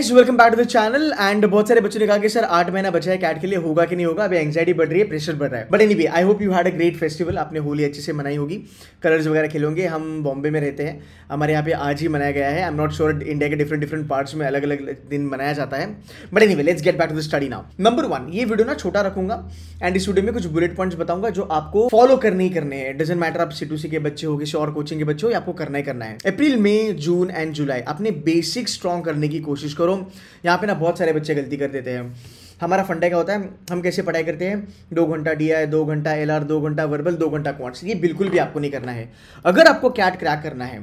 Welcome back to the channel and बहुत सारे बच्चों ने कहा कि सर आठ महीना बचा है कैट के लिए होगा कि नहीं होगा अभी एंगजाइटी बढ़ रही है प्रेशर बढ़ रहा है but any I hope you had a great festival आपने होली अच्छे से मनाई होगी कलर्स वगैरह खेलोगे हम बॉम्बे में रहते हैं हमारे यहाँ पे आज ही मनाया गया है I am not sure India के डिफरेंट डिफरेंट पार्ट्स में अलग अलग दिन मनाया जाता है but any let's get back to the study now number one ये वीडियो ना छोटा रखूंगा एंड इस वीडियो में कुछ बुलेट पॉइंट्स बताऊंगा जो आपको फॉलो करने ही करने हैं डजेंट मैटर आप सी के बच्चे हो किसी और कोचिंग के बच्चे हो या आपको करना ही करना है अप्रैल मई जून एंड जुलाई अपने बेसिक स्ट्रॉन्ग करने की कोशिश करो करो यहाँ पे ना बहुत सारे बच्चे गलती कर देते हैं हमारा फंडा क्या होता है हम कैसे पढ़ाई करते हैं दो घंटा डी आई दो घंटा एल आर दो घंटा वर्बल दो घंटा क्वांट्स ये बिल्कुल भी आपको नहीं करना है अगर आपको कैट क्रैक करना है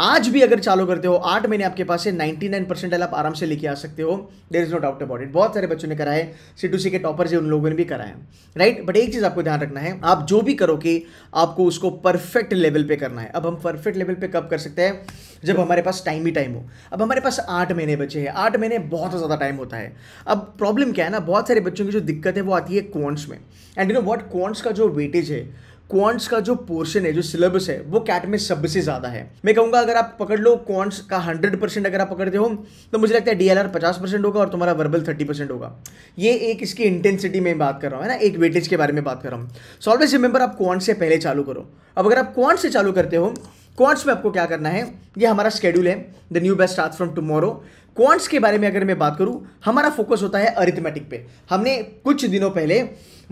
आज भी अगर चालू करते हो आठ महीने आपके पास है नाइन्टी नाइन परसेंट आप आराम से लेके आ सकते हो there is no doubt about it बहुत सारे बच्चों ने करा है सी टू सी के टॉपर से उन लोगों ने भी करा है राइट बट एक चीज़ आपको ध्यान रखना है आप जो भी करोगे आपको उसको परफेक्ट लेवल पे करना है अब हम परफेक्ट लेवल पे कब कर सकते हैं जब हमारे पास टाइम ही टाइम हो अब हमारे पास आठ महीने बचे हैं आठ महीने बहुत ज़्यादा टाइम होता है अब प्रॉब्लम क्या है ना बहुत सारे बच्चों की जो दिक्कत है वो आती है क्वांट्स में and you know what quants का जो वेटेज है क्वांट्स का जो पोर्शन है जो सिलेबस है वो कैट में सबसे ज़्यादा है मैं कहूंगा अगर आप पकड़ लो क्वांट्स का हंड्रेड परसेंट अगर आप पकड़ते हो तो मुझे लगता है डीएलआर 50 पचास परसेंट होगा और तुम्हारा वर्बल थर्टी परसेंट होगा ये एक इसकी इंटेंसिटी में बात कर रहा हूँ है ना एक वेटेज के बारे में बात कर रहा हूँ सो ऑलवेज रिमेंबर आप क्वांट से पहले चालू करो अब अगर आप क्वांट से चालू करते हो क्वांट्स में आपको क्या करना है ये हमारा स्केड्यूल है the new best start from tomorrow quants के बारे में अगर मैं बात करूँ हमारा फोकस होता है अरिथमेटिक पे हमने कुछ दिनों पहले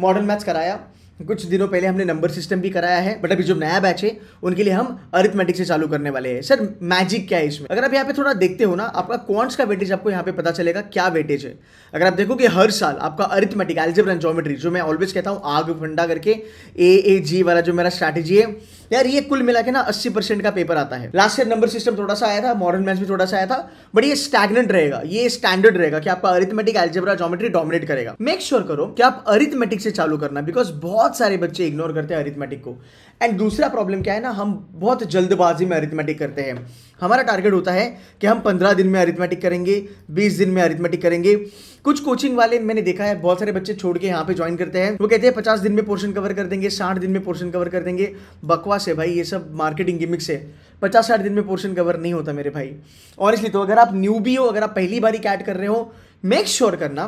मॉडर्न मैथ्स कराया कुछ दिनों पहले हमने नंबर सिस्टम भी कराया है बट अभी जो नया बैच है उनके लिए हम अरिथमेटिक से चालू करने वाले हैं सर मैजिक क्या है इसमें अगर आप यहाँ पे थोड़ा देखते हो ना आपका क्वांट्स का वेटेज आपको यहाँ पे पता चलेगा क्या वेटेज है अगर आप देखो कि हर साल आपका अरिथमेटिक एल्जेब्रा एंड जोमेट्री जो मैं ऑलवेज कहता हूँ आग फंडा करके ए ए जी वाला जो मेरा स्ट्रैटेजी है यार ये कुल मिला के ना अस्सी परसेंट का पेपर आता है लास्ट ईयर नंबर सिस्टम थोड़ा सा आया था मॉडर्न मैथ्स भी थोड़ा सा आया था बट ये स्टैगनेंट रहेगा ये स्टैंडर्ड रहेगा कि आपका अरिथमेटिक एल्जेब्रा जोमेट्री डोमिनेट करेगा मेक श्योर sure करो कि आप अरिथमेटिक से चालू करना बिकॉज बहुत सारे बच्चे इग्नोर करते हैं अरिथमेटिक को एंड दूसरा प्रॉब्लम क्या है ना हम बहुत जल्दबाजी में अरिथमेटिक करते हैं हमारा टारगेट होता है कि हम पंद्रह दिन में अरिथमेटिक करेंगे बीस दिन में अरिथमेटिक करेंगे कुछ कोचिंग वाले मैंने देखा है बहुत सारे बच्चे छोड़ के यहाँ पे ज्वाइन करते हैं वो कहते हैं पचास दिन में पोर्शन कवर कर देंगे साठ दिन में पोर्शन कवर कर देंगे बकवास बकवास है भाई ये सब मार्केटिंग गिमिक्स है पचास साठ दिन में पोर्शन कवर नहीं होता मेरे भाई और इसलिए तो अगर आप न्यू भी हो अगर आप पहली बार ही कैट कर रहे हो मेक श्योर sure करना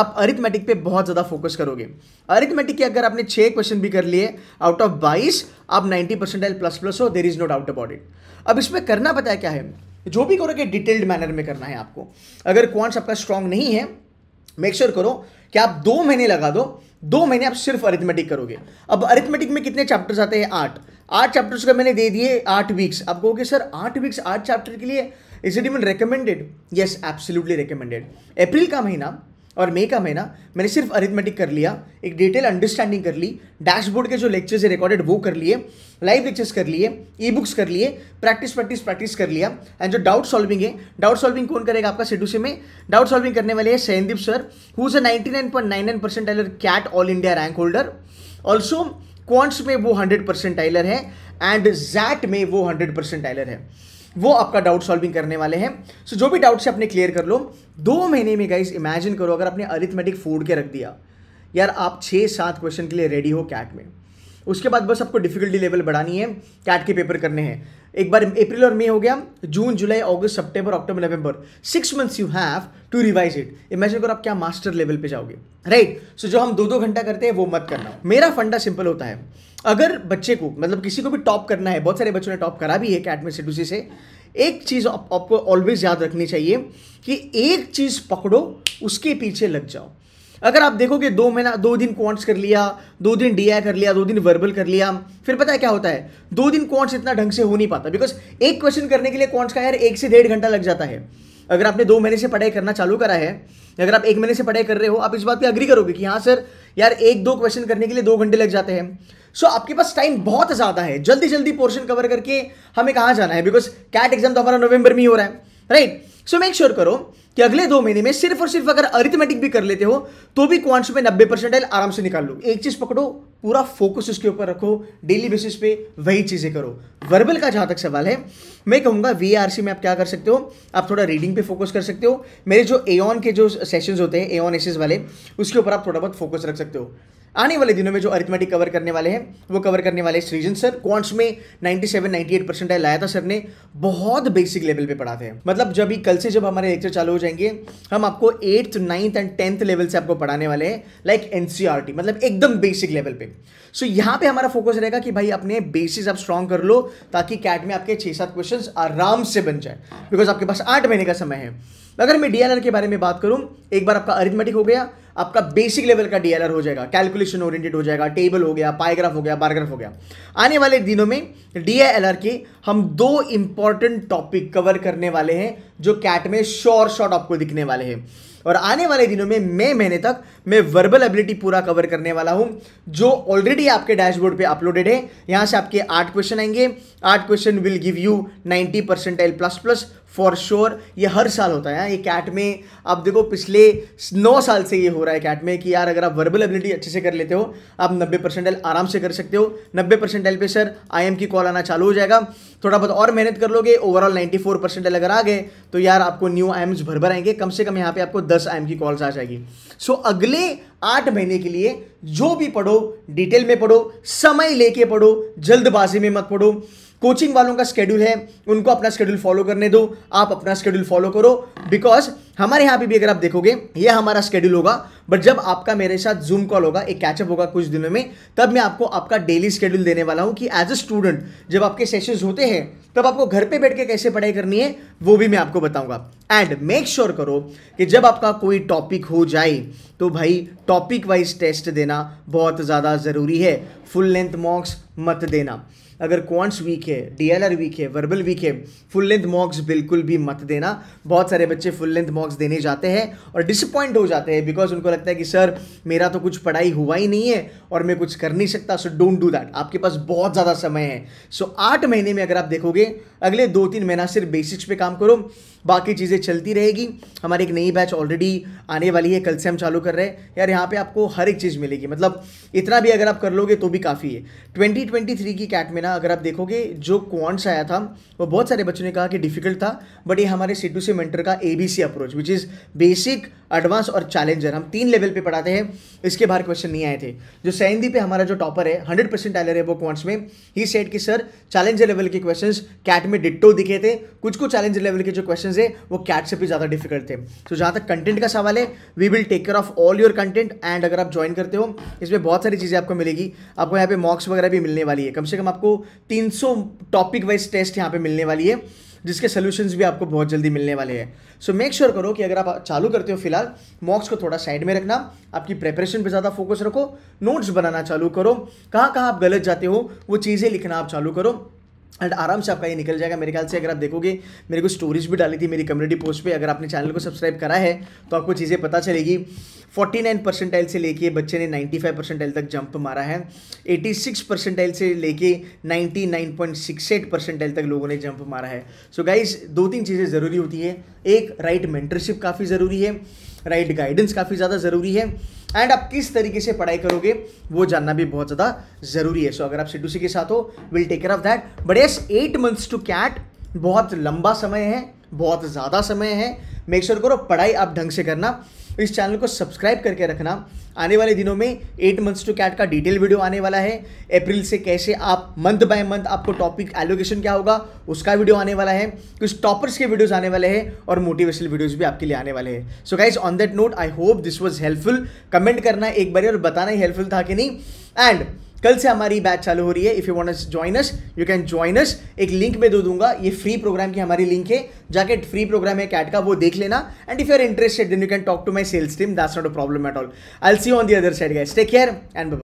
आप अरिथमेटिक पे बहुत ज़्यादा फोकस करोगे अरिथमेटिक के अगर आपने छः क्वेश्चन भी कर लिए आउट ऑफ बाईस आप नाइन्टी परसेंट प्लस प्लस हो there is no doubt about it अब इसमें करना पता है क्या है जो भी करोगे डिटेल्ड मैनर में करना है आपको अगर क्वांट्स आपका स्ट्रांग नहीं है मेक श्योर sure करो कि आप दो महीने लगा दो दो महीने आप सिर्फ अरिथमेटिक करोगे अब अरिथमेटिक में कितने चैप्टर्स आते हैं आठ आठ चैप्टर्स का मैंने दे दिए आठ वीक्स आप कहोगे सर आठ वीक्स आठ चैप्टर के लिए is it even recommended yes absolutely recommended अप्रैल का महीना और मई का महीना मैंने सिर्फ अरिथमेटिक कर लिया एक डिटेल अंडरस्टैंडिंग कर ली डैशबोर्ड के जो लेक्चर्स है रिकॉर्डेड वो कर लिए लाइव लेक्चर्स कर लिए ई बुक्स कर लिए प्रैक्टिस प्रैक्टिस प्रैक्टिस कर लिया एंड जो डाउट सॉल्विंग है डाउट सॉल्विंग कौन करेगा आपका से में डाउट सॉल्विंग करने वाले हैं Sandeep sir who is a ninety nine point nine nine percent CAT all India rank holder also quants में वो हंड्रेड परसेंट टाइलर है एंड जैट में वो हंड्रेड परसेंट टाइलर है वो आपका डाउट सॉल्विंग करने वाले हैं सो so, जो भी डाउट से अपने क्लियर कर लो दो महीने में गाइज इमेजिन करो अगर आपने अरिथमेटिक फोड़ के रख दिया यार आप छः सात क्वेश्चन के लिए रेडी हो कैट में उसके बाद बस आपको डिफिकल्टी लेवल बढ़ानी है कैट के पेपर करने हैं एक बार अप्रैल और मई हो गया जून जुलाई अगस्त सितंबर अक्टूबर नवंबर six months you have to revise it imagine करो आप क्या मास्टर लेवल पे जाओगे राइट right? सो so, जो हम दो दो घंटा करते हैं वो मत करना मेरा फंडा सिंपल होता है अगर बच्चे को मतलब किसी को भी टॉप करना है बहुत सारे बच्चों ने टॉप करा भी है कैट में से से एक चीज़ आपको ऑलवेज याद रखनी चाहिए कि एक चीज़ पकड़ो उसके पीछे लग जाओ अगर आप देखोगे दो महीना दो दिन क्वांट्स कर लिया दो दिन डी कर लिया दो दिन वर्बल कर लिया फिर पता है क्या होता है दो दिन क्वांट्स इतना ढंग से हो नहीं पाता बिकॉज एक क्वेश्चन करने के लिए क्वांट्स का यार एक से डेढ़ घंटा लग जाता है अगर आपने दो महीने से पढ़ाई करना चालू करा है अगर आप एक महीने से पढ़ाई कर रहे हो आप इस बात पर अग्री करोगे कि हाँ सर यार एक दो क्वेश्चन करने के लिए दो घंटे लग जाते हैं सो so, आपके पास टाइम बहुत ज़्यादा है जल्दी जल्दी पोर्शन कवर करके हमें कहाँ जाना है बिकॉज कैट एग्जाम तो हमारा नवंबर में ही हो रहा है राइट सो मेक श्योर करो कि अगले दो महीने में सिर्फ और सिर्फ अगर अरिथमेटिक भी कर लेते हो तो भी क्वांट्स में नब्बे परसेंट आराम से निकाल लो एक चीज पकड़ो पूरा फोकस उसके ऊपर रखो डेली बेसिस पे वही चीजें करो वर्बल का जहां तक सवाल है मैं कहूंगा वीआरसी में आप क्या कर सकते हो आप थोड़ा रीडिंग पे फोकस कर सकते हो मेरे जो एन के जो सेशन होते हैं एन एसेस वाले उसके ऊपर आप थोड़ा बहुत फोकस रख सकते हो आने वाले दिनों में जो अरिथमेटिक कवर करने वाले हैं वो कवर करने वाले श्रीजन सर क्वांट्स में 97 98 परसेंट लाया था सर ने बहुत बेसिक लेवल पे पढ़ाते हैं मतलब जब ही कल से जब हमारे लेक्चर चालू हो जाएंगे हम आपको eighth ninth and tenth level से आपको पढ़ाने वाले हैं लाइक एन e मतलब एकदम बेसिक लेवल पे सो so, यहाँ पे हमारा फोकस रहेगा कि भाई अपने बेसिस आप स्ट्रांग कर लो ताकि कैट में आपके छः सात क्वेश्चन आराम से बन जाए बिकॉज आपके पास आठ महीने का समय है अगर मैं डीएलआर के बारे में बात करूं एक बार आपका अरिथमेटिक हो गया आपका बेसिक लेवल का डीएलआर हो जाएगा कैलकुलेशन ओरिएंटेड हो जाएगा टेबल हो गया पाईग्राफ हो गया बारग्राफ हो गया आने वाले दिनों में डीएलआर के हम दो इंपॉर्टेंट टॉपिक कवर करने वाले हैं जो कैट में शॉर्ट शॉर्ट आपको दिखने वाले हैं और आने वाले दिनों में मई महीने तक मैं वर्बल एबिलिटी पूरा कवर करने वाला हूं जो ऑलरेडी आपके डैशबोर्ड पे अपलोडेड है यहां से आपके आठ क्वेश्चन आएंगे आठ question will give you ninety percentile plus plus for sure sure, ये हर साल होता है ये कैट में आप देखो पिछले नौ साल से ये हो रहा है कैट में कि यार अगर आप वर्बल एबिलिटी अच्छे से कर लेते हो आप नब्बे एल आराम से कर सकते हो नब्बे परसेंट एल पे सर आई एम की कॉल आना चालू हो जाएगा थोड़ा बहुत और मेहनत कर लोगे overall ninety four percent L अगर आ गए तो यार आपको न्यू आई एम्स भर भर आएंगे कम से कम यहाँ पे आपको दस आई एम की कॉल्स आ जाएगी सो so, अगले आठ महीने के लिए जो भी पढ़ो डिटेल में पढ़ो समय लेके पढ़ो जल्दबाजी में मत पढ़ो कोचिंग वालों का स्केड्यूल है उनको अपना स्केड्यूल फॉलो करने दो आप अपना स्केड्यूल फॉलो करो बिकॉज हमारे यहाँ पे भी अगर आप देखोगे ये हमारा स्केड्यूल होगा बट जब आपका मेरे साथ जूम कॉल होगा एक कैचअप होगा कुछ दिनों में तब मैं आपको आपका डेली स्केड्यूल देने वाला हूँ कि एज अ स्टूडेंट जब आपके सेशन होते हैं तब आपको घर पे बैठ के कैसे पढ़ाई करनी है वो भी मैं आपको बताऊंगा एंड मेक श्योर करो कि जब आपका कोई टॉपिक हो जाए तो भाई टॉपिक वाइज टेस्ट देना बहुत ज़्यादा ज़रूरी है फुल लेंथ मॉक्स मत देना अगर क्वांट्स वीक है डीएलआर वीक है वर्बल वीक है फुल लेंथ मॉक्स बिल्कुल भी मत देना बहुत सारे बच्चे फुल लेंथ मॉक्स देने जाते हैं और डिसअपॉइंट हो जाते हैं बिकॉज उनको लगता है कि सर मेरा तो कुछ पढ़ाई हुआ ही नहीं है और मैं कुछ कर नहीं सकता सो डोंट डू दैट आपके पास बहुत ज़्यादा समय है सो so, आठ महीने में अगर आप देखोगे अगले दो तीन महीना सिर्फ बेसिक्स पे काम करो बाकी चीज़ें चलती रहेगी हमारी एक नई बैच ऑलरेडी आने वाली है कल से हम चालू कर रहे हैं यार यहाँ पे आपको हर एक चीज़ मिलेगी मतलब इतना भी अगर आप कर लोगे तो भी काफ़ी है 2023 की कैट में ना अगर आप देखोगे जो क्वांट्स आया था वो बहुत सारे बच्चों ने कहा कि डिफिकल्ट था बट ये हमारे सिटू से मेंटर का a approach which is basic advance और चैलेंजर हम तीन लेवल पे पढ़ाते हैं इसके बाहर क्वेश्चन नहीं आए थे जो सैंदी पे हमारा जो टॉपर है हंड्रेड परसेंट आलर है वो क्वांट्स में ही सेट कि सर चैलेंजर लेवल के क्वेश्चन कैट में डिट्टो दिखे थे कुछ कुछ चैलेंजर लेवल के जो क्वेश्चन है वो कैट से भी ज़्यादा डिफिकल्ट थे तो so, जहाँ तक कंटेंट का सवाल है we will take care of all your content and अगर आप ज्वाइन करते हो इसमें बहुत सारी चीज़ें आपको मिलेगी आपको यहाँ पे मॉक्स वगैरह भी मिलने वाली है कम से कम आपको तीन टॉपिक वाइज टेस्ट यहाँ पे मिलने वाली है जिसके सोल्यूशंस भी आपको बहुत जल्दी मिलने वाले हैं सो मेक श्योर करो कि अगर आप चालू करते हो फिलहाल मॉक्स को थोड़ा साइड में रखना आपकी प्रेपरेशन पे ज़्यादा फोकस रखो नोट्स बनाना चालू करो कहाँ कहाँ आप गलत जाते हो वो चीज़ें लिखना आप चालू करो एंड आराम से आपका ये निकल जाएगा मेरे ख्याल से अगर आप देखोगे मेरे को स्टोरीज भी डाली थी मेरी कम्युनिटी पोस्ट पे अगर आपने चैनल को सब्सक्राइब करा है तो आपको चीज़ें पता चलेगी 49 परसेंटाइल से लेके बच्चे ने 95 परसेंटाइल तक जंप मारा है 86 परसेंटाइल से लेके 99.68 परसेंटाइल तक लोगों ने जंप मारा है सो so गाइज दो तीन चीज़ें ज़रूरी होती है एक राइट मेंटरशिप काफ़ी ज़रूरी है राइट right गाइडेंस काफ़ी ज़्यादा ज़रूरी है एंड आप किस तरीके से पढ़ाई करोगे वो जानना भी बहुत ज़्यादा ज़रूरी है सो so, अगर आप सिडूसी के साथ हो will take care of that but yes eight months to CAT बहुत लंबा समय है बहुत ज़्यादा समय है मेक श्योर sure करो पढ़ाई आप ढंग से करना इस चैनल को सब्सक्राइब करके रखना आने वाले दिनों में एट मंथ्स टू कैट का डिटेल वीडियो आने वाला है अप्रैल से कैसे आप मंथ बाय मंथ आपको टॉपिक एलोकेशन क्या होगा उसका वीडियो आने वाला है कुछ टॉपर्स के वीडियोस आने वाले हैं और मोटिवेशनल वीडियोस भी आपके लिए आने वाले हैं so guys on that note I hope this was helpful comment करना एक बार और बताना ही हेल्पफुल था कि नहीं एंड कल से हमारी बैच चालू हो रही है if you want join us you can join us एक लिंक मैं दे दूंगा ये फ्री प्रोग्राम की हमारी लिंक है जाके फ्री प्रोग्राम है कैट का वो देख लेना and if you are interested then you can talk to my sales team that's not a problem at all I see on the other side guys take care and